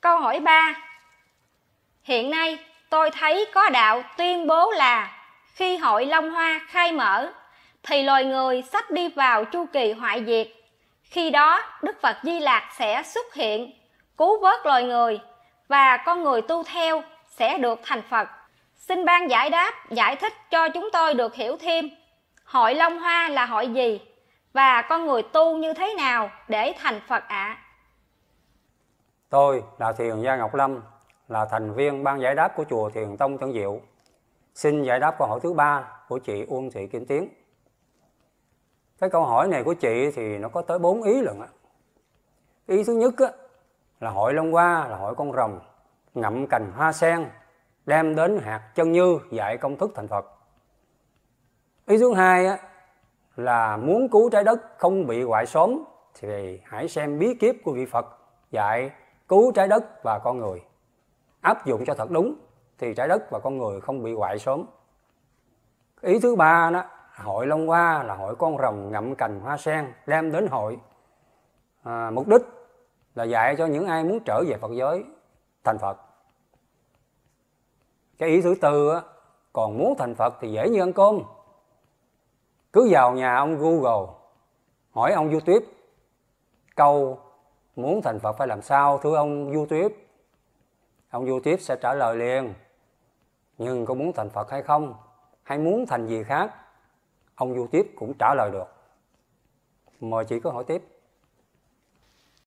Câu hỏi 3 Hiện nay tôi thấy có đạo tuyên bố là khi hội Long Hoa khai mở thì loài người sắp đi vào chu kỳ hoại diệt. Khi đó Đức Phật Di Lạc sẽ xuất hiện, cứu vớt loài người và con người tu theo sẽ được thành Phật. Xin ban giải đáp, giải thích cho chúng tôi được hiểu thêm. Hội Long Hoa là hội gì và con người tu như thế nào để thành Phật ạ? À? Tôi là Thiền Gia Ngọc Lâm, là thành viên ban giải đáp của Chùa Thiền Tông Tân Diệu. Xin giải đáp câu hỏi thứ ba của chị Uông Thị Kim Tiến. Cái câu hỏi này của chị thì nó có tới bốn ý lận. Ý thứ nhất á, là hội long hoa là hội con rồng, ngậm cành hoa sen, đem đến hạt chân như dạy công thức thành Phật. Ý thứ hai á, là muốn cứu trái đất không bị hoại sớm thì hãy xem bí kíp của vị Phật dạy cứu trái đất và con người. Áp dụng cho thật đúng thì trái đất và con người không bị hoại sớm. Ý thứ ba đó, hội Long Hoa là hội con rồng ngậm cành hoa sen đem đến hội. À, mục đích là dạy cho những ai muốn trở về Phật giới thành Phật. Cái ý thứ tư á, còn muốn thành Phật thì dễ như ăn cơm. Cứ vào nhà ông Google, hỏi ông YouTube câu muốn thành Phật phải làm sao thưa ông Du Tuyết? Ông Du Tuyết sẽ trả lời liền. Nhưng có muốn thành Phật hay không? Hay muốn thành gì khác? Ông Du Tuyết cũng trả lời được. Mời chị có hỏi tiếp.